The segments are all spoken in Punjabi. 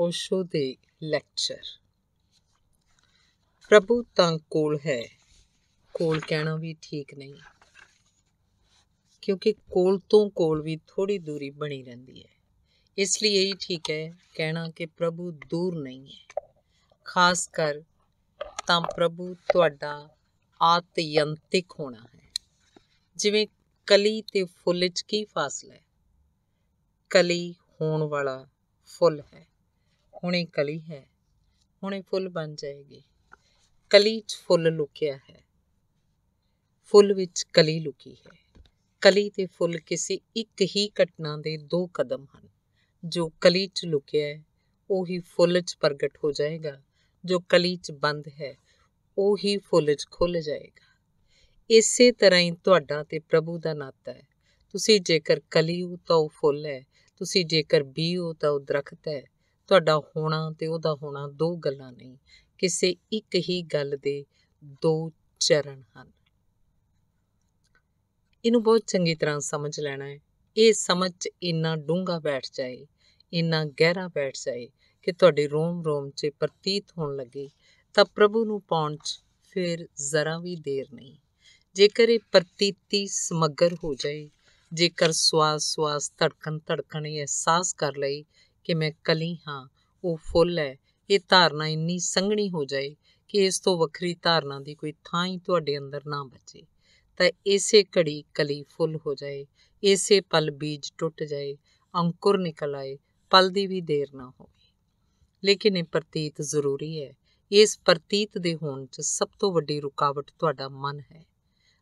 ਓਸ਼ੋ ਦੇ ਲੈਕਚਰ ਪ੍ਰਭੂ ਤਾਂ ਕੋਲ ਹੈ ਕੋਲ ਕਹਿਣਾ ਵੀ ਠੀਕ ਨਹੀਂ ਕਿਉਂਕਿ ਕੋਲ ਤੋਂ ਕੋਲ ਵੀ ਥੋੜੀ ਦੂਰੀ ਬਣੀ ਰਹਿੰਦੀ ਹੈ ਇਸ ਲਈ ਇਹ ਠੀਕ ਹੈ ਕਹਿਣਾ ਕਿ ਪ੍ਰਭੂ ਦੂਰ ਨਹੀਂ ਹੈ ਖਾਸ ਕਰ ਤਾਂ ਪ੍ਰਭੂ ਤੁਹਾਡਾ ਆਤਯੰਤਿਕ ਹੋਣਾ ਹੈ ਜਿਵੇਂ ਕਲੀ ਤੇ ਫੁੱਲ 'ਚ ਕੀ ਫਾਸਲਾ ਹੈ ਕਲੀ ਹੋਣ ਵਾਲਾ ਫੁੱਲ ਹੈ ਹੁਣੇ ਕਲੀ ਹੈ ਹੁਣੇ ਫੁੱਲ ਬਣ ਜਾਏਗੀ ਕਲੀ 'ਚ ਫੁੱਲ ਲੁਕਿਆ ਹੈ ਫੁੱਲ ਵਿੱਚ ਕਲੀ ਲੁਕੀ ਹੈ ਕਲੀ ਤੇ ਫੁੱਲ ਕਿਸੇ ਇੱਕ ਹੀ ਘਟਨਾ ਦੇ ਦੋ ਕਦਮ ਹਨ ਜੋ ਕਲੀ 'ਚ ਲੁਕਿਆ ਹੈ ਉਹੀ ਫੁੱਲ 'ਚ ਪ੍ਰਗਟ ਹੋ ਜਾਏਗਾ ਜੋ ਕਲੀ 'ਚ ਬੰਦ ਹੈ ਉਹੀ ਫੁੱਲ 'ਚ ਖੁੱਲ ਜਾਏਗਾ ਇਸੇ ਤਰ੍ਹਾਂ ਹੀ ਤੁਹਾਡਾ ਤੇ ਪ੍ਰਭੂ ਦਾ ਨਾਤਾ ਹੈ ਤੁਸੀਂ ਜੇਕਰ ਕਲੀ ਹੋ ਤਾਂ ਉਹ ਫੁੱਲ ਹੈ ਤੁਸੀਂ ਜੇਕਰ ਬੀ ਹੋ ਤਾਂ ਉਹ ਦਰਖਤ ਹੈ ਤੁਹਾਡਾ ਹੋਣਾ ਤੇ ਉਹਦਾ ਹੋਣਾ ਦੋ ਗੱਲਾਂ ਨਹੀਂ ਕਿਸੇ ਇੱਕ ਹੀ ਗੱਲ ਦੇ ਦੋ ਚਰਨ ਹਨ ਇਹਨੂੰ ਬਹੁਤ ਚੰਗੀ ਤਰ੍ਹਾਂ ਸਮਝ ਲੈਣਾ ਹੈ ਇਹ ਸਮਝ ਇੰਨਾ ਡੂੰਘਾ ਬੈਠ ਜਾਏ ਇੰਨਾ ਗਹਿਰਾ ਬੈਠ ਜਾਏ ਕਿ ਤੁਹਾਡੇ ਰੋਮ ਰੋਮ 'ਚ ਪ੍ਰਤੀਤ ਹੋਣ ਲੱਗੇ ਤਾਂ ਪ੍ਰਭੂ ਨੂੰ ਪਹੁੰਚ ਫਿਰ ਜ਼ਰਾ ਵੀ ਦੇਰ ਨਹੀਂ ਜੇਕਰ ਇਹ ਪ੍ਰਤੀਤੀ ਸਮਗਰ ਹੋ ਜਾਏ ਜੇਕਰ ਸਵਾਸ ਸਵਾਸ ਧੜਕਣ ਧੜਕਣ ਇਹ ਅਹਿਸਾਸ ਕਰ ਲਈ ਕਿ ਮੈਂ ਕਲੀ ਹਾਂ ਉਹ ਫੁੱਲ ਹੈ ਇਹ ਧਾਰਨਾ ਇੰਨੀ ਸੰਘਣੀ ਹੋ ਜਾਏ ਕਿ ਇਸ ਤੋਂ ਵੱਖਰੀ ਧਾਰਨਾ ਦੀ ਕੋਈ ਥਾਂ ਹੀ ਤੁਹਾਡੇ ਅੰਦਰ ਨਾ ਬਚੇ ਤਾਂ ਇਸੇ ਘੜੀ ਕਲੀ ਫੁੱਲ ਹੋ ਜਾਏ ਇਸੇ ਪਲ ਬੀਜ ਟੁੱਟ ਜਾਏ ਅੰਕੁਰ ਨਿਕਲ ਆਏ ਪਲ ਦੀ ਵੀ ਦੇਰ ਨਾ ਹੋਵੇ ਲੇਕਿਨ ਇਹ ਪ੍ਰਤੀਤ ਜ਼ਰੂਰੀ ਹੈ ਇਸ ਪ੍ਰਤੀਤ ਦੇ ਹੋਣ 'ਚ ਸਭ ਤੋਂ ਵੱਡੀ ਰੁਕਾਵਟ ਤੁਹਾਡਾ ਮਨ ਹੈ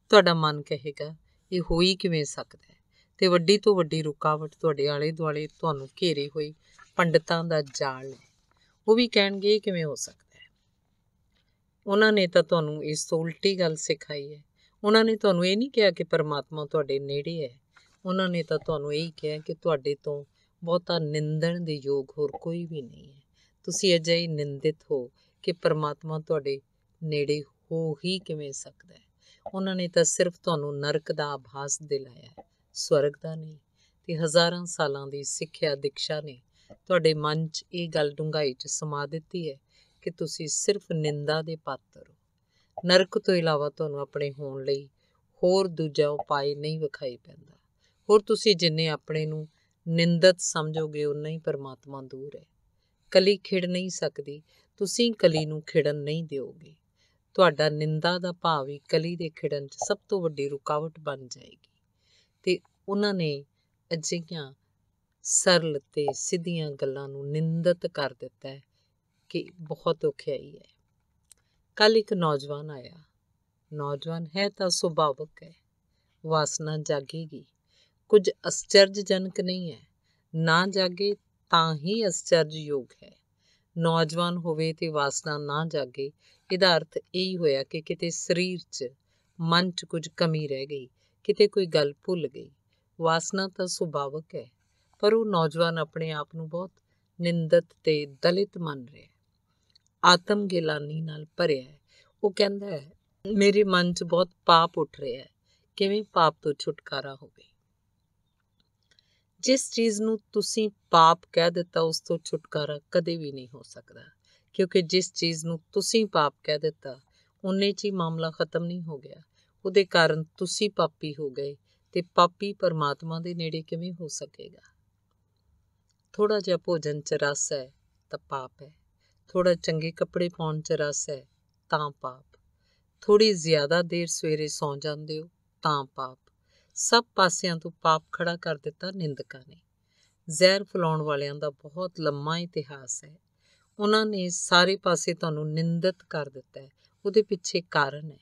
ਤੁਹਾਡਾ ਮਨ ਕਹੇਗਾ ਇਹ ਹੋਈ ਕਿਵੇਂ ਸਕਦਾ ਹੈ ਤੇ ਵੱਡੀ ਤੋਂ ਵੱਡੀ ਰੁਕਾਵਟ ਤੁਹਾਡੇ ਆਲੇ ਦੁਆਲੇ ਤੁਹਾਨੂੰ ਘੇਰੇ ਹੋਈ ਪੰਡਤਾਂ ਦਾ ਜਾਲ ਹੈ ਉਹ ਵੀ ਕਹਿਣਗੇ ਕਿਵੇਂ ਹੋ ਸਕਦਾ ਹੈ ਉਹਨਾਂ ਨੇ ਤਾਂ ਤੁਹਾਨੂੰ ਇਸ ਤੋਂ ਉਲਟੀ ਗੱਲ ਸਿਖਾਈ ਹੈ ਉਹਨਾਂ ਨੇ ਤੁਹਾਨੂੰ ਇਹ ਨਹੀਂ ਕਿਹਾ ਕਿ ਪਰਮਾਤਮਾ ਤੁਹਾਡੇ ਨੇੜੇ ਹੈ ਉਹਨਾਂ ਨੇ ਤਾਂ ਤੁਹਾਨੂੰ ਇਹ ਹੀ ਕਿਹਾ ਕਿ ਤੁਹਾਡੇ ਤੋਂ ਬਹੁਤਾ ਨਿੰਦਣ ਦੇ ਯੋਗ ਹੋਰ ਕੋਈ ਵੀ ਨਹੀਂ ਹੈ ਤੁਸੀਂ ਹੀ ਨਿੰਦਿਤ ਹੋ ਕਿ ਪਰਮਾਤਮਾ ਤੁਹਾਡੇ ਨੇੜੇ ਹੋ ਹੀ ਕਿਵੇਂ ਸਕਦਾ ਹੈ ਉਹਨਾਂ ਨੇ ਤਾਂ ਸਿਰਫ ਤੁਹਾਨੂੰ ਨਰਕ ਦਾ ਆਭਾਸ ਦਿਲਾਇਆ ਹੈ ਸਵਰਗ ਦਾ ਨਹੀਂ ਤੇ ਹਜ਼ਾਰਾਂ ਸਾਲਾਂ ਦੀ ਸਿੱਖਿਆ ਦੀਕਸ਼ਾ ਨੇ ਤੁਹਾਡੇ ਮਨ 'ਚ ਇਹ ਗੱਲ ਡੁੰਗਾਈ 'ਚ ਸਮਾ ਦਿੱਤੀ ਹੈ ਕਿ ਤੁਸੀਂ ਸਿਰਫ ਨਿੰਦਾ ਦੇ ਪਾਤਰ ਹੋ ਨਰਕ ਤੋਂ ਇਲਾਵਾ ਤੁਹਾਨੂੰ ਆਪਣੇ ਹੋਣ ਲਈ ਹੋਰ ਦੂਜਾ ਉਪਾਅ ਨਹੀਂ ਵਿਖਾਈ ਪੈਂਦਾ ਹੋਰ ਤੁਸੀਂ ਜਿੰਨੇ ਆਪਣੇ ਨੂੰ ਨਿੰਦਤ ਸਮਝੋਗੇ ਉਨਾ ਹੀ ਪਰਮਾਤਮਾ ਦੂਰ ਹੈ ਕਲੀ ਖਿੜ ਨਹੀਂ ਸਕਦੀ ਤੁਸੀਂ ਕਲੀ ਨੂੰ ਖਿੜਨ ਨਹੀਂ ਦਿਓਗੇ ਤੁਹਾਡਾ ਨਿੰਦਾ ਦਾ ਭਾਵ ਹੀ ਕਲੀ ਦੇ ਖਿੜਨ 'ਚ ਸਭ ਤੋਂ ਵੱਡੀ ਰੁਕਾਵਟ ਬਣ ਜਾਏਗੀ ਤੇ ਉਹਨਾਂ ਨੇ ਅਜਿਹੀਆਂ ਸਰਲ ਤੇ ਸਿੱਧੀਆਂ ਗੱਲਾਂ ਨੂੰ ਨਿੰਦਿਤ ਕਰ ਦਿੱਤਾ ਹੈ ਕਿ ਬਹੁਤ ਔਖਿਆਈ ਹੈ ਕੱਲ ਇੱਕ ਨੌਜਵਾਨ ਆਇਆ ਨੌਜਵਾਨ ਹੈ ਤਾਂ ਸੁਭਾਵਕ ਹੈ ਵਾਸਨਾ ਜਾਗੇਗੀ ਕੁਝ ਅਸਚਰਜਜਨਕ ਨਹੀਂ ਹੈ ਨਾ ਜਾਗੇ ਤਾਂ ਹੀ ਅਸਚਰਜਯੋਗ ਹੈ ਨੌਜਵਾਨ ਹੋਵੇ ਤੇ ਵਾਸਨਾ ਨਾ ਜਾਗੇ ਇਹਦਾ ਅਰਥ ਇਹ ਹੀ ਹੋਇਆ ਕਿ ਕਿਤੇ ਸਰੀਰ 'ਚ ਮਨ 'ਚ ਕੁਝ ਕਮੀ ਰਹਿ ਗਈ ਕਿਤੇ ਕੋਈ ਗੱਲ ਭੁੱਲ ਗਈ ਵਾਸਨਾ ਤਾਂ ਸੁਭਾਵਕ ਹੈ ਪਰ ਉਹ ਨੌਜਵਾਨ ਆਪਣੇ ਆਪ ਨੂੰ ਬਹੁਤ ਨਿੰਦਤ ਤੇ ਦਲਿਤ ਮੰਨ ਰਿਹਾ ਹੈ ਆਤਮ ਗਿਲਾਨੀ ਨਾਲ ਭਰਿਆ ਹੈ ਉਹ ਕਹਿੰਦਾ ਹੈ ਮੇਰੇ ਮਨ 'ਚ ਬਹੁਤ ਪਾਪ ਉੱਠ ਰਿਹਾ ਹੈ ਕਿਵੇਂ ਪਾਪ ਤੋਂ ਛੁਟਕਾਰਾ ਹੋਵੇ ਜਿਸ ਚੀਜ਼ ਨੂੰ ਤੁਸੀਂ ਪਾਪ ਕਹਿ ਦਿੱਤਾ ਉਸ ਤੋਂ ਛੁਟਕਾਰਾ ਕਦੇ ਵੀ ਨਹੀਂ ਹੋ ਸਕਦਾ ਕਿਉਂਕਿ ਜਿਸ ਚੀਜ਼ ਨੂੰ ਤੁਸੀਂ ਪਾਪ ਕਹਿ ਦਿੱਤਾ ਉਨੇ 'ਚ ਹੀ ਮਾਮਲਾ ਖਤਮ ਨਹੀਂ ਹੋ ਗਿਆ ਉਹਦੇ ਕਾਰਨ ਤੁਸੀਂ ਪਾਪੀ ਹੋ ਗਏ ਤੇ ਪਾਪੀ ਪਰਮਾਤਮਾ ਦੇ ਨੇੜੇ ਕਿਵੇਂ ਹੋ ਸਕੇਗਾ ਥੋੜਾ ਜਿਹਾ ਭੋਜਨ ਚ ਰਸ ਹੈ ਤਾਂ ਪਾਪ ਹੈ ਥੋੜਾ ਚੰਗੇ ਕੱਪੜੇ ਪਾਉਣ ਚ ਰਸ ਹੈ ਤਾਂ ਪਾਪ ਥੋੜੀ ਜ਼ਿਆਦਾ ਦੇਰ ਸਵੇਰੇ ਸੌਂ ਜਾਂਦੇ ਹੋ ਤਾਂ ਪਾਪ ਸਭ ਪਾਸਿਆਂ ਤੋਂ ਪਾਪ ਖੜਾ ਕਰ ਦਿੱਤਾ ਨਿੰਦਕਾਂ ਨੇ ਜ਼ਹਿਰ ਫਲਾਉਣ ਵਾਲਿਆਂ ਦਾ ਬਹੁਤ ਲੰਮਾ ਇਤਿਹਾਸ ਹੈ ਉਹਨਾਂ ਨੇ ਸਾਰੇ ਪਾਸੇ ਤੁਹਾਨੂੰ ਨਿੰਦਿਤ ਕਰ ਦਿੱਤਾ ਹੈ ਉਹਦੇ ਪਿੱਛੇ ਕਾਰਨ ਹੈ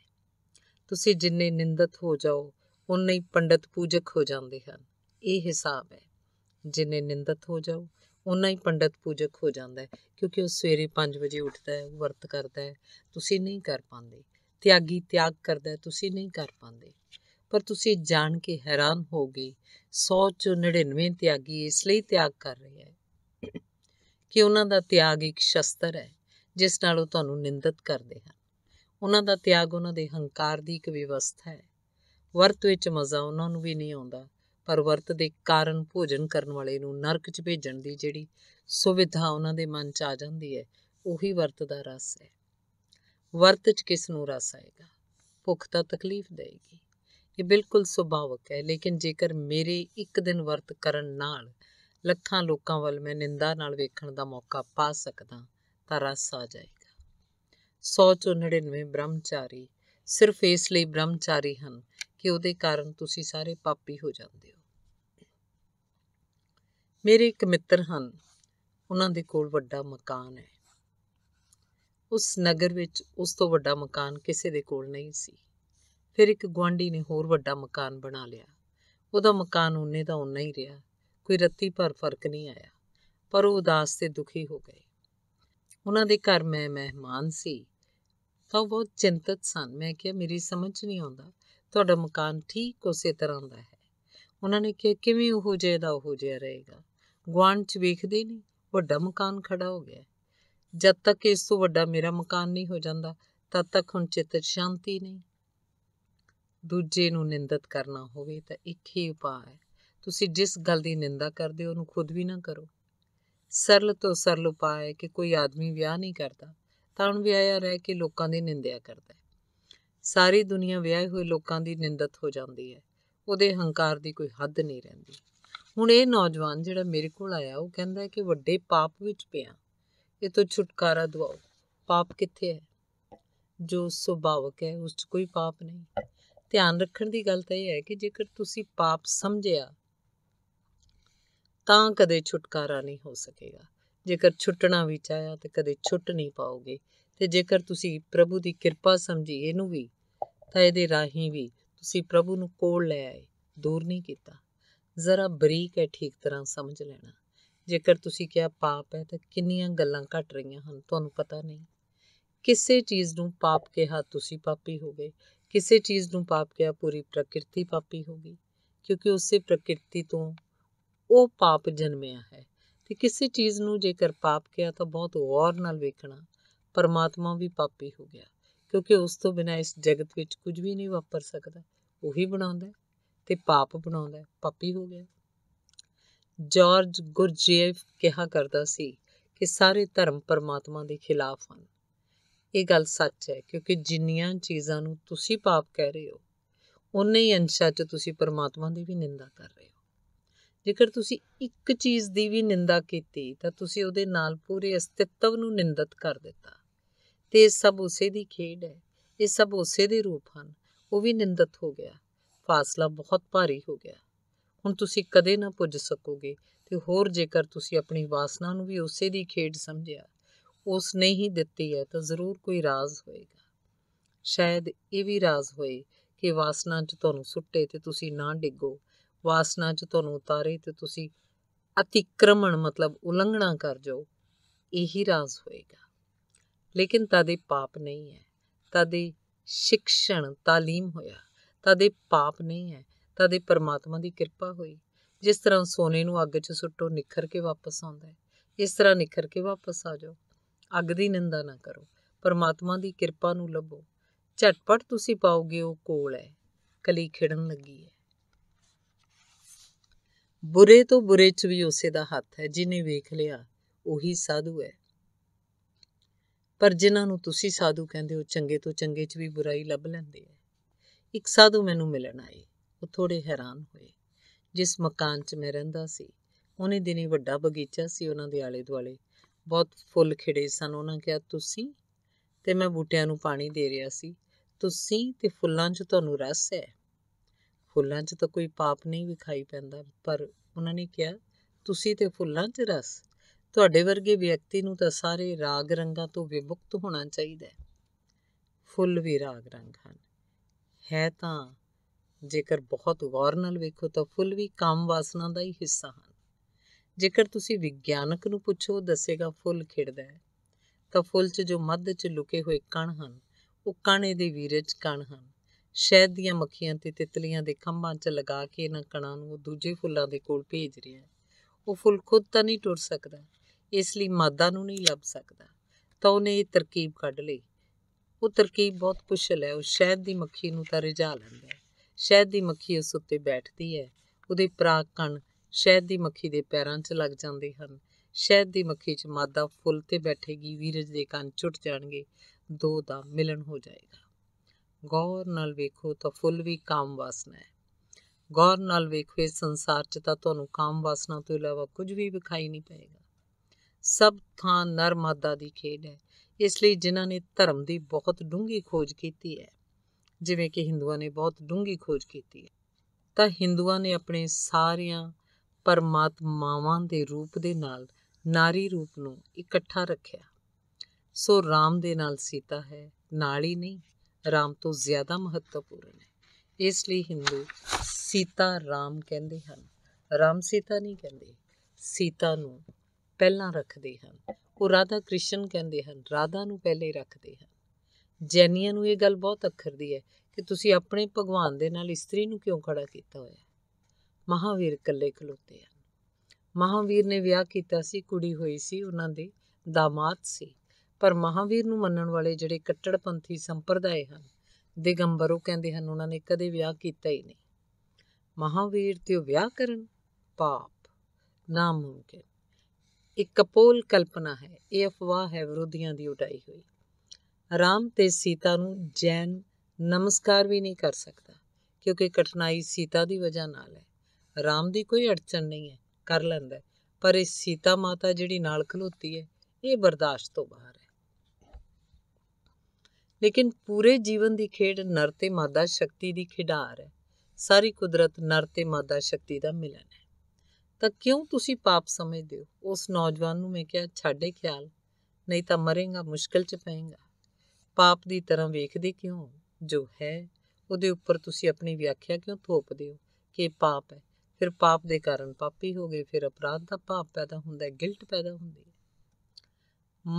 ਤੁਸੀਂ ਜਿੰਨੇ ਨਿੰਦਤ ਹੋ ਜਾਓ ਉਨੇ ਹੀ ਪੰਡਤ ਪੂਜਕ ਹੋ ਜਾਂਦੇ ਹਨ ਇਹ ਹਿਸਾਬ ਹੈ ਜਿੰਨੇ ਨਿੰਦਤ ਹੋ ਜਾਓ ਉਨਾ ਹੀ ਪੰਡਤ ਪੂਜਕ ਹੋ ਜਾਂਦਾ ਹੈ ਕਿਉਂਕਿ ਉਹ ਸਵੇਰੇ 5 ਵਜੇ ਉੱਠਦਾ ਹੈ ਵਰਤ ਕਰਦਾ ਹੈ ਤੁਸੀਂ ਨਹੀਂ ਕਰ ਪਾਉਂਦੇ ਤਿਆਗੀ ਤਿਆਗ ਕਰਦਾ ਤੁਸੀਂ ਨਹੀਂ ਕਰ ਪਾਉਂਦੇ ਪਰ ਤੁਸੀਂ ਜਾਣ ਕੇ ਹੈਰਾਨ ਹੋਗੇ 100 ਚੋਂ 99 ਤਿਆਗੀ ਇਸ ਲਈ ਤਿਆਗ ਕਰ ਰਹੇ ਹੈ ਕਿ ਉਹਨਾਂ ਦਾ ਤਿਆਗ ਇੱਕ ਸ਼ਸਤਰ ਹੈ ਜਿਸ ਨਾਲ ਉਹ ਤੁਹਾਨੂੰ ਨਿੰਦਤ ਕਰਦੇ ਹਨ ਉਹਨਾਂ ਦਾ ਤਿਆਗ ਉਹਨਾਂ ਦੇ ਹੰਕਾਰ ਦੀ ਇੱਕ ਵਿਵਸਥਾ ਹੈ ਵਰਤ ਵਿੱਚ ਮਜ਼ਾ ਉਹਨਾਂ ਨੂੰ ਵੀ ਨਹੀਂ ਆਉਂਦਾ ਪਰ ਵਰਤ ਦੇ ਕਾਰਨ ਭੋਜਨ ਕਰਨ ਵਾਲੇ ਨੂੰ ਨਰਕ 'ਚ ਭੇਜਣ ਦੀ ਜਿਹੜੀ ਸੁਵਿਧਾ ਉਹਨਾਂ ਦੇ ਮਨ 'ਚ ਆ ਜਾਂਦੀ ਹੈ ਉਹੀ ਵਰਤ ਦਾ ਰਸ ਹੈ ਵਰਤ 'ਚ ਕਿਸ ਨੂੰ ਰਸ ਆਏਗਾ ਭੁੱਖ ਤਾਂ ਤਕਲੀਫ ਦੇਗੀ ਇਹ ਬਿਲਕੁਲ ਸੁਭਾਵਕ ਹੈ ਲੇਕਿਨ ਜੇਕਰ ਮੇਰੇ ਇੱਕ ਦਿਨ ਵਰਤ ਕਰਨ ਨਾਲ ਲੱਖਾਂ ਲੋਕਾਂ ਵੱਲ ਮੈਂ ਨਿੰਦਾ ਨਾਲ ਵੇਖਣ ਦਾ ਮੌਕਾ ਪਾ ਸਕਦਾ ਤਾਂ ਰਸ ਆ ਜਾਏਗਾ 199 ਬ੍ਰਹਮਚਾਰੀ ਸਿਰਫ ਇਸ ਲਈ ਬ੍ਰਹਮਚਾਰੀ ਹਨ ਕਿ ਉਹਦੇ ਕਾਰਨ ਤੁਸੀਂ ਸਾਰੇ ਪਾਪੀ ਹੋ ਜਾਂਦੇ ਹੋ ਮੇਰੇ ਇੱਕ ਮਿੱਤਰ ਹਨ ਉਹਨਾਂ ਦੇ ਕੋਲ ਵੱਡਾ ਮਕਾਨ ਹੈ ਉਸ ਨਗਰ ਵਿੱਚ ਉਸ ਤੋਂ ਵੱਡਾ ਮਕਾਨ ਕਿਸੇ ਦੇ ਕੋਲ ਨਹੀਂ ਸੀ ਫਿਰ ਇੱਕ ਗਵਾਂਢੀ ਨੇ ਹੋਰ ਵੱਡਾ ਮਕਾਨ ਬਣਾ ਲਿਆ ਉਹਦਾ ਮਕਾਨ ਉਹਨੇ ਦਾ ਉਨਾ ਹੀ ਰਿਹਾ ਕੋਈ ਰੱਤੀ ਭਰ ਫਰਕ ਨਹੀਂ ਆਇਆ ਪਰ ਉਹ ਉਦਾਸ ਤੇ ਦੁਖੀ ਹੋ ਗਏ ਉਹਨਾਂ ਦੇ ਘਰ ਮੈਂ ਮਹਿਮਾਨ ਸੀ ਤਾਂ ਉਹ ਬਹੁਤ ਚਿੰਤਤ ਸਨ ਮੈਂ ਕਿਹਾ ਮੇਰੀ ਸਮਝ ਨਹੀਂ ਆਉਂਦਾ ਤੁਹਾਡਾ ਮਕਾਨ ਠੀਕ ਉਸੇ ਤਰ੍ਹਾਂ ਦਾ ਹੈ ਉਹਨਾਂ ਨੇ ਕਿਹਾ ਕਿਵੇਂ ਉਹ ਜੇ ਦਾ ਉਹ ਜੇ ਰਹੇਗਾ ਗਵਾਂਡ 'ਚ ਵੇਖਦੇ ਨਹੀਂ ਵੱਡਾ ਮਕਾਨ ਖੜਾ ਹੋ ਗਿਆ ਜਦ ਤੱਕ ਇਸ ਤੋਂ ਵੱਡਾ ਮੇਰਾ ਮਕਾਨ ਨਹੀਂ ਹੋ ਜਾਂਦਾ ਤਦ ਤੱਕ ਹੁਣ ਚਿੱਤ ਸ਼ਾਂਤੀ ਨਹੀਂ ਦੂਜੇ ਨੂੰ ਨਿੰਦਤ ਕਰਨਾ ਹੋਵੇ ਤਾਂ ਇੱਕ ਹੀ ਉਪਾਅ ਹੈ ਤੁਸੀਂ ਜਿਸ ਗੱਲ ਦੀ ਨਿੰਦਾ ਕਰਦੇ ਹੋ ਉਹਨੂੰ ਖੁਦ ਵੀ ਨਾ ਕਰੋ ਸਰਲ ਤੋਂ ਸਰਲ ਉਪਾਅ ਹੈ ਕਿ ਕੋਈ ਆਦਮੀ ਵਿਆਹ ਨਹੀਂ ਕਰਦਾ ਤਾਂ ਹੁਣ ਵਿਆਹਿਆ ਰਹਿ ਕੇ ਲੋਕਾਂ ਦੀ ਨਿੰਦਿਆ ਕਰਦਾ ਹੈ ਸਾਰੀ ਦੁਨੀਆ ਵਿਆਹੇ ਹੋਏ ਲੋਕਾਂ ਦੀ ਨਿੰਦਤ ਹੋ ਜਾਂਦੀ ਹੈ ਉਹਦੇ ਹੰਕਾਰ ਦੀ ਕੋਈ ਹੱਦ ਨਹੀਂ ਰਹਿੰਦੀ ਹੁਣ ਇਹ ਨੌਜਵਾਨ ਜਿਹੜਾ ਮੇਰੇ ਕੋਲ ਆਇਆ ਉਹ ਕਹਿੰਦਾ ਹੈ ਕਿ ਵੱਡੇ ਪਾਪ ਵਿੱਚ ਪਿਆ ਇਹ ਤੋਂ ਛੁਟਕਾਰਾ ਦਿਵਾਓ ਪਾਪ ਕਿੱਥੇ ਹੈ ਜੋ ਸੁਭਾਵਕ ਹੈ ਉਸ 'ਚ ਕੋਈ ਪਾਪ ਨਹੀਂ ਧਿਆਨ ਰੱਖਣ ਦੀ ਗੱਲ ਤਾਂ ਇਹ ਹੈ ਕਿ ਜੇਕਰ ਤੁਸੀਂ ਪਾਪ ਸਮਝਿਆ ਤਾਂ ਕਦੇ ਛੁਟਕਾਰਾ ਨਹੀਂ ਹੋ ਸਕੇਗਾ ਜੇਕਰ ਛੁੱਟਣਾ ਵੀ ਚਾਹਿਆ ਤੇ ਕਦੇ ਛੁੱਟ ਨਹੀਂ ਪਾਓਗੇ ਤੇ ਜੇਕਰ ਤੁਸੀਂ ਪ੍ਰਭੂ ਦੀ ਕਿਰਪਾ ਸਮਝੀ ਇਹਨੂੰ ਵੀ ਤਾਂ ਇਹਦੇ ਰਾਹੀਂ ਵੀ ਤੁਸੀਂ ਪ੍ਰਭੂ ਨੂੰ ਕੋਲ ਲੈ ਆਏ ਦੂਰ ਨਹੀਂ ਕੀਤਾ ਜ਼ਰਾ ਬਰੀਕ ਹੈ ਠੀਕ ਤਰ੍ਹਾਂ ਸਮਝ ਲੈਣਾ ਜੇਕਰ ਤੁਸੀਂ ਕਿਹਾ ਪਾਪ ਹੈ ਤਾਂ ਕਿੰਨੀਆਂ ਗੱਲਾਂ ਘਟ ਰਹੀਆਂ ਹਨ ਤੁਹਾਨੂੰ ਪਤਾ ਨਹੀਂ ਕਿਸੇ ਚੀਜ਼ ਨੂੰ ਪਾਪ ਕਿਹਾ ਤੁਸੀਂ ਪਾਪੀ ਹੋ ਗਏ ਕਿਸੇ ਚੀਜ਼ ਨੂੰ ਪਾਪ ਕਿਹਾ ਪੂਰੀ ਪ੍ਰਕਿਰਤੀ ਪਾਪੀ ਹੋ ਗਈ ਕਿਉਂਕਿ ਉਸੇ ਪ੍ਰਕਿਰਤੀ ਤੋਂ ਉਹ ਪਾਪ ਜਨਮਿਆ ਹੈ ਤੇ ਕਿਸੇ ਚੀਜ਼ ਨੂੰ ਜੇਕਰ ਪਾਪ ਕਿਹਾ ਤਾਂ ਬਹੁਤ ਗੌਰ ਨਾਲ ਵੇਖਣਾ ਪਰਮਾਤਮਾ ਵੀ ਪਾਪੀ ਹੋ ਗਿਆ ਕਿਉਂਕਿ ਉਸ ਤੋਂ ਬਿਨਾ ਇਸ ਜਗਤ ਵਿੱਚ ਕੁਝ ਵੀ ਨਹੀਂ ਵਾਪਰ ਸਕਦਾ ਉਹੀ ਬਣਾਉਂਦਾ ਤੇ ਪਾਪ ਬਣਾਉਂਦਾ ਪਾਪੀ ਹੋ ਗਿਆ ਜਾਰਜ ਗੁਰਜੀਫ ਕਿਹਾ ਕਰਦਾ ਸੀ ਕਿ ਸਾਰੇ ਧਰਮ ਪਰਮਾਤਮਾ ਦੇ ਖਿਲਾਫ ਹਨ ਇਹ ਗੱਲ ਸੱਚ ਹੈ ਕਿਉਂਕਿ ਜਿੰਨੀਆਂ ਚੀਜ਼ਾਂ ਨੂੰ ਤੁਸੀਂ ਪਾਪ ਕਹਿ ਰਹੇ ਹੋ ਉਨੇ ਹੀ ਅੰਸ਼ਾਂ 'ਚ ਤੁਸੀਂ ਪਰਮਾਤਮਾ ਦੀ ਵੀ ਨਿੰਦਾ ਕਰ ਰਹੇ ਹੋ ਜੇਕਰ ਤੁਸੀਂ ਇੱਕ ਚੀਜ਼ ਦੀ ਵੀ ਨਿੰਦਾ ਕੀਤੀ ਤਾਂ ਤੁਸੀਂ ਉਹਦੇ ਨਾਲ ਪੂਰੇ ਅਸਤਿਤਵ ਨੂੰ ਨਿੰਦਿਤ ਕਰ ਦਿੱਤਾ ਤੇ ਇਹ ਸਭ ਉਸੇ ਦੀ ਖੇਡ ਹੈ ਇਹ ਸਭ ਉਸੇ ਦੇ ਰੂਪ ਹਨ ਉਹ ਵੀ ਨਿੰਦਿਤ ਹੋ ਗਿਆ ਫਾਸਲਾ ਬਹੁਤ ਭਾਰੀ ਹੋ ਗਿਆ ਹੁਣ ਤੁਸੀਂ ਕਦੇ ਨਾ ਪੁੱਜ ਸਕੋਗੇ ਤੇ ਹੋਰ ਜੇਕਰ ਤੁਸੀਂ ਆਪਣੀ ਵਾਸਨਾ ਨੂੰ ਵੀ ਉਸੇ ਦੀ ਖੇਡ ਸਮਝਿਆ ਉਸ ਨੇ ਹੀ ਦਿੱਤੀ ਹੈ ਤਾਂ ਜ਼ਰੂਰ ਕੋਈ ਰਾਜ਼ ਹੋਏਗਾ ਸ਼ਾਇਦ ਇਹ ਵੀ ਰਾਜ਼ ਹੋਏ ਕਿ ਵਾਸਨਾ 'ਚ ਤੁਹਾਨੂੰ ਸੁੱਟੇ ਤੇ ਤੁਸੀਂ ਨਾ ਡਿੱਗੋ ਵਾਸਨਾ 'ਚ ਤੁਹਾਨੂੰ ਉਤਾਰੇ ਤੇ ਤੁਸੀਂ ਅਤਿਕਰਮਣ ਮਤਲਬ ਉਲੰਘਣਾ ਕਰ ਜਾਓ ਇਹੀ ਰਾਜ਼ ਹੋਏਗਾ ਲੇਕਿਨ ਤਦ ਪਾਪ ਨਹੀਂ ਹੈ ਤਦ ਸਿੱਖਣ تعلیم ਹੋਇਆ ਤਦ ਪਾਪ ਨਹੀਂ ਹੈ ਤਦ ਪਰਮਾਤਮਾ ਦੀ ਕਿਰਪਾ ਹੋਈ ਜਿਸ ਤਰ੍ਹਾਂ ਸੋਨੇ ਨੂੰ ਅੱਗ 'ਚ ਸੁੱਟੋ ਨਿਖਰ ਕੇ ਵਾਪਸ ਆਉਂਦਾ ਹੈ ਇਸ ਤਰ੍ਹਾਂ ਨਿਖਰ ਕੇ ਵਾਪਸ ਆ ਜਾਓ ਅੱਗ ਦੀ ਨਿੰਦਾ ਨਾ ਕਰੋ ਪਰਮਾਤਮਾ ਦੀ ਕਿਰਪਾ ਨੂੰ ਲੱਭੋ ਝਟਪਟ ਤੁਸੀਂ ਪਾਓਗੇ ਉਹ ਕੋਲ ਹੈ ਕਲੀ ਖਿੜਨ ਲੱਗੀ ਹੈ ਬੁਰੇ ਤੋਂ ਬੁਰੇ 'ਚ ਵੀ ਉਸੇ ਦਾ ਹੱਥ ਹੈ ਜਿਨੇ ਵੇਖ ਲਿਆ ਉਹੀ ਸਾਧੂ ਹੈ ਪਰ ਜਿਨ੍ਹਾਂ ਨੂੰ ਤੁਸੀਂ ਸਾਧੂ ਕਹਿੰਦੇ ਹੋ ਚੰਗੇ ਤੋਂ ਚੰਗੇ 'ਚ ਵੀ ਬੁਰਾਈ ਲੱਭ ਲੈਂਦੇ ਹੈ ਇੱਕ ਸਾਧੂ ਮੈਨੂੰ ਮਿਲਣ ਆਏ ਉਹ ਥੋੜੇ ਹੈਰਾਨ ਹੋਏ ਜਿਸ ਮਕਾਨ 'ਚ ਮੈਂ ਰਹਿੰਦਾ ਸੀ ਉਹਨੇ ਦਿਨੇ ਵੱਡਾ ਬਗੀਚਾ ਸੀ ਉਹਨਾਂ ਦੇ ਆਲੇ ਦੁਆਲੇ ਬਹੁਤ ਫੁੱਲ ਖਿੜੇ ਸਨ ਉਹਨਾਂ ਕਿਹਾ ਤੁਸੀਂ ਤੇ ਮੈਂ ਬੂਟਿਆਂ ਨੂੰ ਪਾਣੀ ਦੇ ਰਿਹਾ ਸੀ ਤੁਸੀਂ ਤੇ ਫੁੱਲਾਂ 'ਚ ਤੁਹਾਨੂੰ ਰਸ ਹੈ ਫੁੱਲਾਂ 'ਚ ਤਾਂ ਕੋਈ ਪਾਪ ਨਹੀਂ ਵਿਖਾਈ ਪੈਂਦਾ ਪਰ ਉਹਨਾਂ ਨੇ ਕਿਹਾ ਤੁਸੀਂ ਤੇ ਫੁੱਲਾਂ 'ਚ ਰਸ ਤੁਹਾਡੇ ਵਰਗੇ ਵਿਅਕਤੀ ਨੂੰ ਤਾਂ ਸਾਰੇ ਰਾਗ ਰੰਗਾਂ ਤੋਂ ਵਿਮੁਕਤ ਹੋਣਾ ਚਾਹੀਦਾ ਹੈ ਫੁੱਲ ਵੀ ਰਾਗ ਰੰਗ ਹਨ ਹੈ ਤਾਂ ਜੇਕਰ ਬਹੁਤ ਗੌਰ ਨਾਲ ਵੇਖੋ ਤਾਂ ਫੁੱਲ ਵੀ ਕਾਮ ਵਾਸਨਾ ਦਾ ਹੀ ਹਿੱਸਾ ਹਨ ਜੇਕਰ ਤੁਸੀਂ ਵਿਗਿਆਨਕ ਨੂੰ ਪੁੱਛੋ ਦੱਸੇਗਾ ਫੁੱਲ ਖਿੜਦਾ ਹੈ ਤਾਂ ਫੁੱਲ 'ਚ ਜੋ ਮੱਧ 'ਚ ਲੁਕੇ ਹੋਏ ਕਣ ਹਨ ਉਹ ਦੇ ਵੀਰੇ ਵੀਰਜ ਕਣ ਹਨ ਸ਼ਹਿਦ ਦੀਆਂ ਮੱਖੀਆਂ ਤੇ ਤਿਤਲੀਆਂ ਦੇ ਖੰਭਾਂ 'ਚ ਲਗਾ ਕੇ ਇਹਨਾਂ ਕਣਾਂ ਨੂੰ ਉਹ ਦੂਜੇ ਫੁੱਲਾਂ ਦੇ ਕੋਲ ਭੇਜ ਰਿਹਾ ਹੈ ਉਹ ਫੁੱਲ ਖੁਦ ਤਾਂ ਨਹੀਂ ਟੁੱਟ ਸਕਦਾ ਇਸ ਲਈ ਮਾਦਾ ਨੂੰ ਨਹੀਂ ਲੱਭ ਸਕਦਾ ਤਾਂ ਉਹਨੇ ਇਹ ਤਰਕੀਬ ਕੱਢ ਲਈ ਉਹ ਤਰਕੀਬ ਬਹੁਤ ਕੁਸ਼ਲ ਹੈ ਉਹ ਸ਼ਹਿਦ ਦੀ ਮੱਖੀ ਨੂੰ ਤਾਂ ਰਿਝਾ ਲੈਂਦਾ ਹੈ ਸ਼ਹਿਦ ਦੀ ਮੱਖੀ ਉਸ ਉੱਤੇ ਬੈਠਦੀ ਹੈ ਉਹਦੇ ਪਰਾਗ ਕਣ ਸ਼ਹਿਦ ਦੀ ਮੱਖੀ ਦੇ ਪੈਰਾਂ 'ਚ ਲੱਗ ਜਾਂਦੇ ਹਨ ਸ਼ਹਿਦ ਦੀ ਮੱਖੀ 'ਚ ਮਾਦਾ ਫੁੱਲ ਤੇ ਬੈਠੇਗੀ ਵੀਰਜ ਦੇ ਕੰਨ ਛੁੱਟ ਜਾਣਗੇ ਦੋ ਦਾ ਮਿਲਨ ਹੋ ਜਾਏਗਾ ਗੌਰ ਨਾਲ ਵੇਖੋ ਤਾਂ ਫੁੱਲ ਵੀ ਕਾਮ ਵਾਸਨਾ ਹੈ ਗੌਰ ਨਾਲ ਵੇਖੋ ਇਸ ਸੰਸਾਰ 'ਚ ਤਾਂ ਤੁਹਾਨੂੰ ਕਾਮ ਵਾਸਨਾ ਤੋਂ ਇਲਾਵਾ ਕੁਝ ਵੀ ਵਿਖਾਈ ਨਹੀਂ ਪਏਗਾ ਸਭ ਥਾਂ ਨਰ ਮਾਦਾ ਦੀ ਖੇਡ ਹੈ ਇਸ ਲਈ ਜਿਨ੍ਹਾਂ ਨੇ ਧਰਮ ਦੀ ਬਹੁਤ ਡੂੰਗੀ ਖੋਜ ਕੀਤੀ ਹੈ ਜਿਵੇਂ ਕਿ ਹਿੰਦੂਆਂ ਨੇ ਬਹੁਤ ਡੂੰਗੀ ਖੋਜ ਕੀਤੀ ਹੈ ਤਾਂ ਹਿੰਦੂਆਂ ਨੇ ਆਪਣੇ ਸਾਰਿਆਂ ਪਰਮਾਤਮਾਵਾਂ ਦੇ ਰੂਪ ਦੇ ਨਾਲ ਨਾਰੀ ਰੂਪ ਨੂੰ ਇਕੱਠਾ ਰੱਖਿਆ ਸੋ ਰਾਮ ਦੇ ਨਾਲ ਸੀਤਾ ਹੈ ਨਾਲ ਹੀ ਨਹੀਂ ਰਾਮ ਤੋਂ ਜ਼ਿਆਦਾ ਮਹੱਤਵਪੂਰਨ ਹੈ ਇਸ ਲਈ ਹਿੰਦੂ ਸੀਤਾ ਰਾਮ ਕਹਿੰਦੇ ਹਨ ਰਾਮ ਸੀਤਾ ਨਹੀਂ ਕਹਿੰਦੇ ਸੀਤਾ ਨੂੰ ਪਹਿਲਾਂ ਰੱਖਦੇ ਹਨ ਉਹ ਰਾਧਾ ਕ੍ਰਿਸ਼ਨ ਕਹਿੰਦੇ ਹਨ ਰਾਧਾ ਨੂੰ ਪਹਿਲੇ ਰੱਖਦੇ ਹਨ ਜੈਨੀਆਂ ਨੂੰ ਇਹ ਗੱਲ ਬਹੁਤ ਅਖਰਦੀ ਹੈ ਕਿ ਤੁਸੀਂ ਆਪਣੇ ਭਗਵਾਨ ਦੇ ਨਾਲ ਇਸਤਰੀ ਨੂੰ ਕਿਉਂ ਖੜਾ ਕੀਤਾ ਹੋਇਆ ਮਹਾਵੀਰ ਇਕੱਲੇ ਖਲੋਤੇ ਹਨ ਮਹਾਵੀਰ ਨੇ ਵਿਆਹ ਕੀਤਾ ਸੀ ਕੁੜੀ ਹੋਈ ਸੀ ਉਹਨਾਂ ਦੇ ਦਾਮਾਦ ਸੀ ਪਰ ਮਹਾਵੀਰ ਨੂੰ ਮੰਨਣ ਵਾਲੇ ਜਿਹੜੇ ਕੱਟੜਪੰਥੀ ਸੰਪਰਦਾਇ ਹਨ ਦਿਗੰਬਰ ਉਹ ਕਹਿੰਦੇ ਹਨ ਉਹਨਾਂ ਨੇ ਕਦੇ ਵਿਆਹ ਕੀਤਾ ਹੀ ਨਹੀਂ ਮਹਾਵੀਰ ਤੇ ਵਿਆਹ ਕਰਨ ਪਾਪ ਨਾ ਮੁਮਕਿਨ ਇੱਕ ਕਪੋਲ ਕਲਪਨਾ ਹੈ ਇਹ ਅਫਵਾਹ ਹੈ ਵਿਰੋਧੀਆਂ ਦੀ ਉਡਾਈ ਹੋਈ ਰਾਮ ਤੇ ਸੀਤਾ ਨੂੰ ਜੈਨ ਨਮਸਕਾਰ ਵੀ ਨਹੀਂ ਕਰ ਸਕਦਾ ਕਿਉਂਕਿ ਕਠਿਨਾਈ ਸੀਤਾ ਦੀ ਵਜ੍ਹਾ ਨਾਲ ਹੈ ਰਾਮ ਦੀ ਕੋਈ ਅੜਚਣ ਨਹੀਂ ਹੈ ਕਰ ਲੈਂਦਾ ਪਰ ਇਹ ਸੀਤਾ ਮਾਤਾ ਜਿਹੜੀ ਨਾਲ ਖਲੋਤੀ ਹੈ ਇਹ ਬਰਦਾਸ਼ਤ ਤੋਂ ਬਾਹਰ ਹੈ ਲੇਕਿਨ ਪੂਰੇ ਜੀਵਨ ਦੀ ਖੇਡ ਨਰ ਤੇ ਮਾਦਾ ਸ਼ਕਤੀ ਦੀ ਖਿਡਾਰ ਹੈ ਸਾਰੀ ਕੁਦਰਤ ਨਰ ਤੇ ਮਾਦਾ ਸ਼ਕਤੀ ਦਾ ਮਿਲਨ ਹੈ ਤਾਂ ਕਿਉਂ ਤੁਸੀਂ ਪਾਪ ਸਮਝਦੇ ਹੋ ਉਸ ਨੌਜਵਾਨ ਨੂੰ ਮੈਂ ਕਿਹਾ ਛੱਡੇ ਖਿਆਲ ਨਹੀਂ ਤਾਂ ਮਰੇਗਾ ਮੁਸ਼ਕਲ 'ਚ ਪਏਗਾ ਪਾਪ ਦੀ ਤਰ੍ਹਾਂ ਵੇਖਦੇ ਕਿਉਂ ਜੋ ਹੈ ਉਹਦੇ ਉੱਪਰ ਤੁਸੀਂ ਆਪਣੀ ਵਿਆਖਿਆ ਕਿਉਂ ਥੋਪਦੇ ਹੋ ਕਿ ਪਾਪ ਹੈ ਫਿਰ ਪਾਪ ਦੇ ਕਾਰਨ ਪਾਪੀ ਹੋ ਗਏ ਫਿਰ ਅਪਰਾਧ ਦਾ ਭਾਵ ਪੈਦਾ ਹੁੰਦਾ ਹੈ ਗਿਲਟ ਪੈਦਾ ਹੁੰਦੀ ਹੈ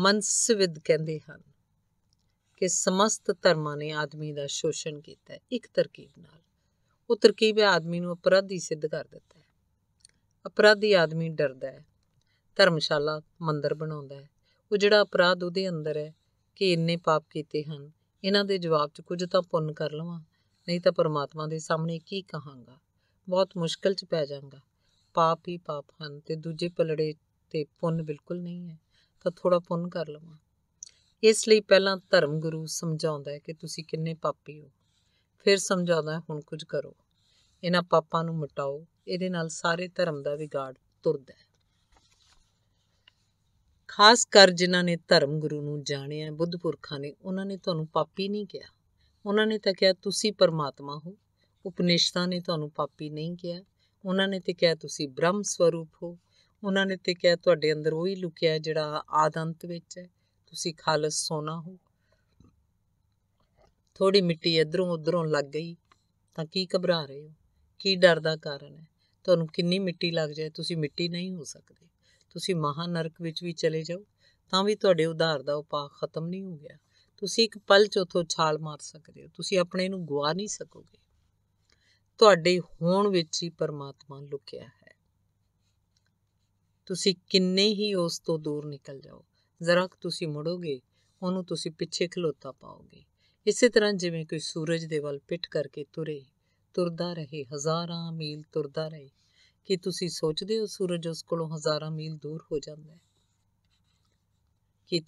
ਮਨਸਵਿਦ ਕਹਿੰਦੇ ਹਨ ਕਿ ਸਮਸਤ ਧਰਮਾਂ ਨੇ ਆਦਮੀ ਦਾ ਸ਼ੋਸ਼ਣ ਕੀਤਾ ਇੱਕ ਤਰਕੀਬ ਨਾਲ ਉਹ ਤਰਕੀਬ ਹੈ ਆਦਮੀ ਨੂੰ ਅਪਰਾਧੀ ਸਿੱਧ ਕਰ ਦਿੰਦਾ ਹੈ ਅਪਰਾਧੀ ਆਦਮੀ ਡਰਦਾ ਹੈ ਧਰਮਸ਼ਾਲਾ ਮੰਦਰ ਬਣਾਉਂਦਾ ਹੈ ਉਹ ਜਿਹੜਾ ਅਪਰਾਧ ਉਹਦੇ ਅੰਦਰ ਹੈ ਕਿ ਇੰਨੇ ਪਾਪ ਕੀਤੇ ਹਨ ਇਹਨਾਂ ਦੇ ਜਵਾਬ 'ਚ ਕੁਝ ਤਾਂ ਪੁੰਨ ਕਰ ਲਵਾਂ ਨਹੀਂ ਤਾਂ ਪਰਮਾਤਮਾ ਦੇ ਸਾਹਮਣੇ ਕੀ ਕਹਾਂਗਾ ਬਹੁਤ ਮੁਸ਼ਕਲ 'ਚ ਪੈ ਜਾਵਾਂਗਾ ਪਾਪ ਹੀ ਪਾਪ ਹਨ ਤੇ ਦੂਜੇ ਪਲੜੇ ਤੇ ਪੁੰਨ ਬਿਲਕੁਲ ਨਹੀਂ ਹੈ ਤਾਂ ਥੋੜਾ ਪੁੰਨ ਕਰ ਲਵਾਂ ਇਸ ਲਈ ਪਹਿਲਾਂ ਧਰਮ ਗੁਰੂ ਸਮਝਾਉਂਦਾ ਹੈ ਕਿ ਤੁਸੀਂ ਕਿੰਨੇ ਪਾਪੀ ਹੋ ਫਿਰ ਸਮਝਾਉਂਦਾ ਹੁਣ ਕੁਝ ਕਰੋ ਇਹਨਾਂ ਪਾਪਾਂ ਨੂੰ ਮਿਟਾਓ ਇਹਦੇ ਨਾਲ ਸਾਰੇ ਧਰਮ ਦਾ ਵਿਗਾੜ ਤੁਰਦਾ ਹੈ ਖਾਸ ਕਰ ਜਿਨ੍ਹਾਂ ਨੇ ਧਰਮ ਗੁਰੂ ਨੂੰ ਜਾਣਿਆ ਬੁੱਧ ਪੁਰਖਾਂ ਨੇ ਉਹਨਾਂ ਨੇ ਤੁਹਾਨੂੰ ਪਾਪੀ ਨਹੀਂ ਕਿਹਾ ਉਹਨਾਂ ਨੇ ਤਾਂ ਕਿਹਾ ਤੁਸੀਂ ਪਰਮਾਤਮਾ ਹੋ ਉਪਨਿਸ਼ਦਾਂ ਨੇ ਤੁਹਾਨੂੰ ਪਾਪੀ ਨਹੀਂ ਕਿਹਾ ਉਹਨਾਂ ਨੇ ਤੇ ਕਿਹਾ ਤੁਸੀਂ ਬ੍ਰਹਮ ਸਵਰੂਪ ਹੋ ਉਹਨਾਂ ਨੇ ਤੇ ਕਿਹਾ ਤੁਹਾਡੇ ਅੰਦਰ ਉਹੀ ਲੁਕਿਆ ਜਿਹੜਾ ਆਦੰਤ ਵਿੱਚ ਹੈ ਤੁਸੀਂ ਖਾਲਸ ਸੋਨਾ ਹੋ ਥੋੜੀ ਮਿੱਟੀ ਇਧਰੋਂ ਉਧਰੋਂ ਲੱਗ ਗਈ ਤਾਂ ਕੀ ਘਬਰਾ ਰਹੇ ਹੋ ਕੀ ਡਰ ਦਾ ਕਾਰਨ ਹੈ ਤੁਹਾਨੂੰ ਕਿੰਨੀ ਮਿੱਟੀ ਲੱਗ ਜਾਏ ਤੁਸੀਂ ਮਿੱਟੀ ਨਹੀਂ ਹੋ ਸਕਦੇ ਤੁਸੀਂ ਮਹਾਨਰਕ ਵਿੱਚ ਵੀ ਚਲੇ ਜਾਓ ਤਾਂ ਵੀ ਤੁਹਾਡੇ ਉਧਾਰ ਦਾ ਉਪਾਅ ਖਤਮ ਨਹੀਂ ਹੋ ਗਿਆ ਤੁਸੀਂ ਇੱਕ ਪਲ ਚ ਉਥੋਂ ਛਾਲ ਮਾਰ ਸਕਦੇ ਹੋ ਤੁਸੀਂ ਆਪਣੇ ਨੂੰ ਗਵਾ ਨਹੀਂ ਸਕੋਗੇ ਤੁਹਾਡੇ ਹੋਣ ਵਿੱਚ ਹੀ ਪਰਮਾਤਮਾ ਲੁਕਿਆ ਹੈ ਤੁਸੀਂ ਕਿੰਨੇ ਹੀ ਉਸ ਤੋਂ ਦੂਰ ਨਿਕਲ ਜਾਓ ਜ਼ਰਾ ਤੁਸੀਂ ਮੁੜੋਗੇ ਉਹਨੂੰ ਤੁਸੀਂ ਪਿੱਛੇ ਖਲੋਤਾ ਪਾਓਗੇ ਇਸੇ ਤਰ੍ਹਾਂ ਜਿਵੇਂ ਕੋਈ ਸੂਰਜ ਦੇ ਵੱਲ ਪਿੱਠ ਕਰਕੇ ਤੁਰੇ ਤੁਰਦਾ ਰਹੇ ਹਜ਼ਾਰਾਂ ਮੀਲ ਤੁਰਦਾ ਰਹੇ ਕਿ ਤੁਸੀਂ ਸੋਚਦੇ ਹੋ ਸੂਰਜ ਉਸ ਕੋਲੋਂ ਹਜ਼ਾਰਾਂ ਮੀਲ ਦੂਰ ਹੋ ਜਾਂਦਾ ਹੈ ਕਿ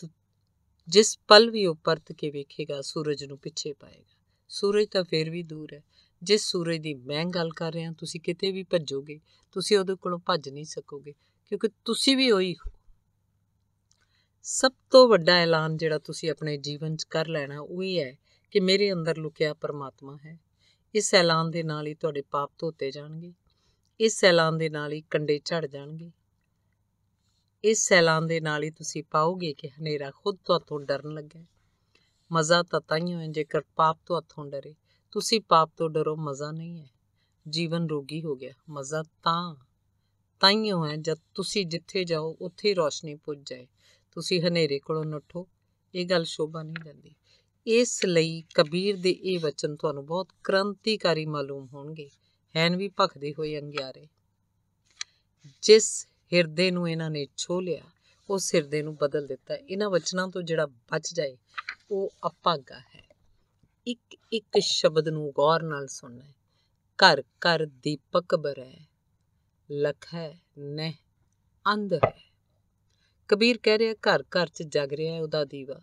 ਜਿਸ ਪਲ ਵੀ ਉਹ ਕੇ ਵੇਖੇਗਾ ਸੂਰਜ ਨੂੰ ਪਿੱਛੇ ਪਾਏਗਾ ਸੂਰਜ ਤਾਂ ਫੇਰ ਵੀ ਦੂਰ ਹੈ ਜਿਸ ਸੂਰਜ ਦੀ ਮੈਂ ਗੱਲ ਕਰ ਰਿਹਾ ਤੁਸੀਂ ਕਿਤੇ ਵੀ ਭੱਜੋਗੇ ਤੁਸੀਂ ਉਹਦੇ ਕੋਲੋਂ ਭੱਜ ਨਹੀਂ ਸਕੋਗੇ ਕਿਉਂਕਿ ਤੁਸੀਂ ਵੀ ਉਹੀ ਹੋ ਸਭ ਤੋਂ ਵੱਡਾ ਐਲਾਨ ਜਿਹੜਾ ਤੁਸੀਂ ਆਪਣੇ ਜੀਵਨ 'ਚ ਕਰ ਲੈਣਾ ਉਹ ਹੀ ਹੈ ਕਿ ਮੇਰੇ ਅੰਦਰ ਲੁਕਿਆ ਪਰਮਾਤਮਾ ਹੈ ਇਸ ਐਲਾਨ ਦੇ ਨਾਲ ਹੀ ਤੁਹਾਡੇ ਪਾਪ ਧੋਤੇ ਜਾਣਗੇ ਇਸ ਐਲਾਨ ਦੇ ਨਾਲ ਹੀ ਕੰਡੇ ਝੜ ਜਾਣਗੇ ਇਸ ਐਲਾਨ ਦੇ ਨਾਲ ਹੀ ਤੁਸੀਂ ਪਾਓਗੇ ਕਿ ਹਨੇਰਾ ਖੁਦ ਤੁਹਾਤੋਂ ਡਰਨ ਲੱਗਾ ਮਜ਼ਾ ਤਾਂ ਤਾਂ ਹੀ ਹੋਏ ਜੇਕਰ ਪਾਪ ਤੋਂ ਹੱਥੋਂ ਡਰੇ ਤੁਸੀਂ ਪਾਪ ਤੋਂ ਡਰੋ ਮਜ਼ਾ ਨਹੀਂ ਹੈ ਜੀਵਨ ਰੋਗੀ ਹੋ ਗਿਆ ਮਜ਼ਾ ਤਾਂ ਤਾਂ ਹੀ ਹੋਏ ਜਦ ਤੁਸੀਂ ਜਿੱਥੇ ਜਾਓ ਉੱਥੇ ਰੋਸ਼ਨੀ ਪੁੱਜ ਜਾਏ ਤੁਸੀਂ ਹਨੇਰੇ ਕੋਲੋਂ ਨੱਠੋ ਇਹ ਗੱਲ ਸ਼ੋਭਾ ਨਹੀਂ ਦਿੰਦੀ ਇਸ ਲਈ ਕਬੀਰ ਦੇ ਇਹ ਵਚਨ ਤੁਹਾਨੂੰ ਬਹੁਤ ਕ੍ਰਾਂਤੀਕਾਰੀ ਮਾਲੂਮ ਹੋਣਗੇ ਹੈਨ ਵੀ ਭਖਦੇ ਹੋਏ ਅੰਗਿਆਰੇ ਜਿਸ ਹਿਰਦੇ ਨੂੰ ਇਹਨਾਂ ਨੇ ਛੋ ਲਿਆ ਉਹ ਸਿਰਦੇ ਨੂੰ ਬਦਲ ਦਿੱਤਾ ਇਹਨਾਂ ਵਚਨਾਂ ਤੋਂ ਜਿਹੜਾ ਬਚ ਜਾਏ ਉਹ ਅਪਾਗਾ ਹੈ ਇੱਕ ਇੱਕ ਸ਼ਬਦ ਨੂੰ ਗੌਰ ਨਾਲ ਸੁਣਨਾ ਹੈ ਘਰ ਘਰ ਦੀਪਕ ਬਰੈ ਲਖੈ ਨਹਿ ਅੰਧ ਹੈ ਕਬੀਰ ਕਹਿ ਰਿਹਾ ਘਰ ਘਰ 'ਚ ਜਗ ਰਿਹਾ ਹੈ ਉਹਦਾ ਦੀਵਾ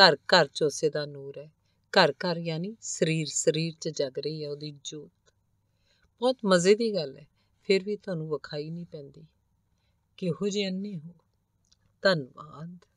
ਘਰ ਘਰ 'ਚ ਉਸੇ ਦਾ ਨੂਰ ਹੈ ਘਰ ਘਰ ਯਾਨੀ ਸਰੀਰ ਸਰੀਰ 'ਚ ਜਗ ਰਹੀ ਹੈ ਉਹਦੀ ਜੋਤ ਬਹੁਤ ਮਜ਼ੇ ਦੀ ਗੱਲ ਹੈ ਫਿਰ ਵੀ ਤੁਹਾਨੂੰ ਵਿਖਾਈ ਨਹੀਂ ਪੈਂਦੀ ਕਿਹੋ ਜਿਹੇ ਅੰਨੇ ਹੋ ਧੰਨਵਾਦ